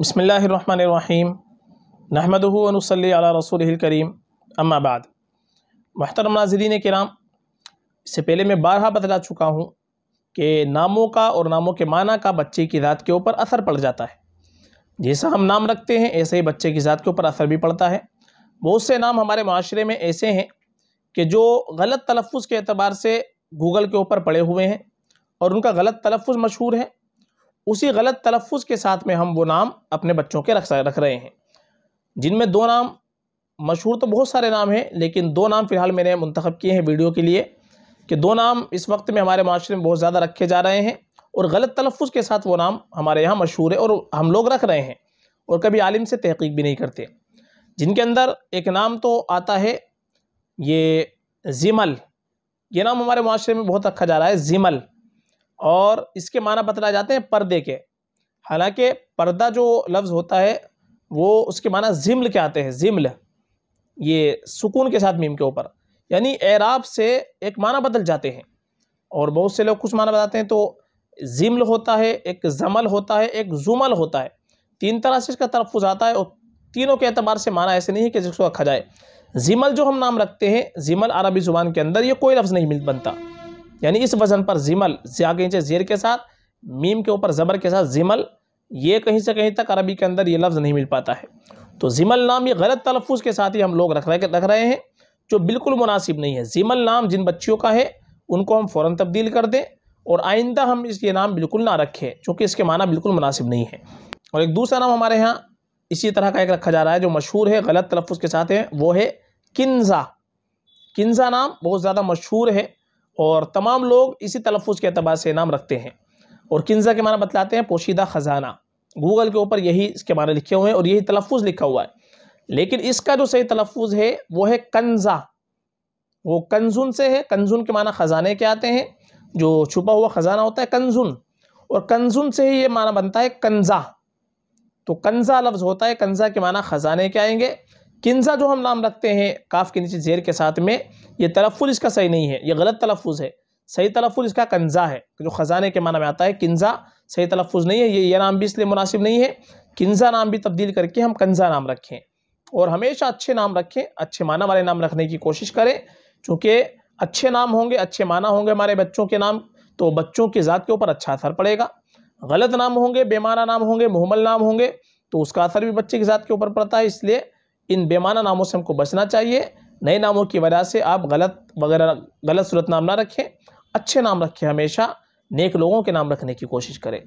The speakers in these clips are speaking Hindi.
बसमीम नहमदनसली रसूल करीम अम्माबाद महतरम नाजरीन कराम इससे पहले मैं बारहा बतला चुका हूँ कि नामों का और नामों के माना का बच्चे की ज़ात के ऊपर असर पड़ जाता है जैसा हम नाम रखते हैं ऐसे ही बच्चे की ज़ात के ऊपर असर भी पड़ता है बहुत से नाम हमारे माशरे में ऐसे हैं कि जो गलत तलफ़ के अतबार से गूगल के ऊपर पड़े हुए हैं और उनका गलत तलफ़ मशहूर है उसी गलत तलफ़ के साथ में हम वो नाम अपने बच्चों के रख रख रहे हैं जिनमें दो नाम मशहूर तो बहुत सारे नाम हैं लेकिन दो नाम फ़िलहाल मैंने मंतखब किए हैं वीडियो के लिए कि दो नाम इस वक्त में हमारे माशरे में बहुत ज़्यादा रखे जा रहे हैं और गलत तलफ़ के साथ वो नाम हमारे यहाँ मशहूर है और हम लोग रख रहे हैं और कभी आलिम से तहकीक भी नहीं करते जिनके अंदर एक नाम तो आता है ये ज़िमल ये नाम हमारे माशरे में बहुत रखा जा रहा है ज़िमल और इसके माना बतला जाते हैं पर्दे के हालांकि पर्दा जो लफ्ज़ होता है वो उसके माना जिम्ल के आते हैं जिम्ल ये सुकून के साथ मीम के ऊपर यानी एराब से एक माना बदल जाते हैं और बहुत से लोग कुछ माना बताते हैं तो जिम्ल होता है एक जमल होता है एक जुमल होता है तीन तरह से इसका तरफ आता है और तीनों के अतबार से माना ऐसे नहीं है कि जिसको रखा जाए जिमल जो हम नाम रखते हैं जिमल अरबी ज़ुबान के अंदर ये कोई लफ्ज़ नहीं मिल बनता यानी इस वजन पर जिमल ज्या के जेर के साथ मीम के ऊपर ज़बर के साथ जिमल ये कहीं से कहीं तक अरबी के अंदर ये लफ्ज़ नहीं मिल पाता है तो जिमल नाम ये गलत तलफ़ के साथ ही हम लोग रख रहे रख रहे हैं जो बिल्कुल मुनासिब नहीं है जिमल नाम जिन बच्चियों का है उनको हम फ़ौर तब्दील कर दें और आइंदा हम इस ये नाम बिल्कुल ना रखें क्योंकि इसके माना बिल्कुल मुनासिब नहीं है और एक दूसरा नाम हमारे यहाँ इसी तरह का एक रखा जा रहा है जो मशहूर है गलत तलफ़ के साथ है वो है किन्ज़ा किन्ज़ा नाम बहुत ज़्यादा मशहूर है और तमाम लोग इसी तलफ़ के अतबार से नाम रखते हैं और किन्ज़ा के माना बतलाते हैं पोशीदा ख़जाना गूगल के ऊपर यही इसके माने लिखे हुए हैं और यही तलफ़ लिखा हुआ है लेकिन इसका जो सही तलफ़ है वो है कंज़ा वो कंजुन से है कंजुन के माना ख़जाने के आते हैं जो छुपा हुआ ख़जाना होता है कंजुन और कंजुन से ही ये माना बनता है कंज़ा तो कंज़ा लफ्ज़ होता है कंज़ा के माना ख़जाने के आएंगे किन्जा जो हम नाम रखते हैं काफ के नीचे जेर के साथ में ये तलफ़ुल इसका सही नहीं है ये गलत तलफ़ुज़ है सही तलफ़ुल इसका कंजा है जो ख़जाने के माना में आता है किन्जा सही तलफ़ुज़ नहीं है ये ये नाम भी इसलिए मुनासिब नहीं है किन्जा नाम भी तब्दील करके हम कंजा नाम रखें और हमेशा अच्छे नाम रखें अच्छे माना वाले नाम रखने की कोशिश करें चूँकि अच्छे नाम होंगे अच्छे माना होंगे हमारे बच्चों के नाम तो बच्चों की ज़ात के ऊपर अच्छा असर पड़ेगा गलत नाम होंगे बेमाना नाम होंगे मुहमल नाम होंगे तो उसका असर भी बच्चे की ज़ात के ऊपर पड़ता है इसलिए इन बेमाना नामों से हमको बचना चाहिए नए नामों की वजह से आप गलत वगैरह गलत सूरत नाम ना रखें अच्छे नाम रखें हमेशा नेक लोगों के नाम रखने की कोशिश करें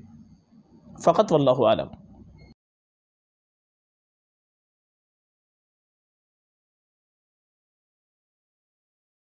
फ़कत वल्लम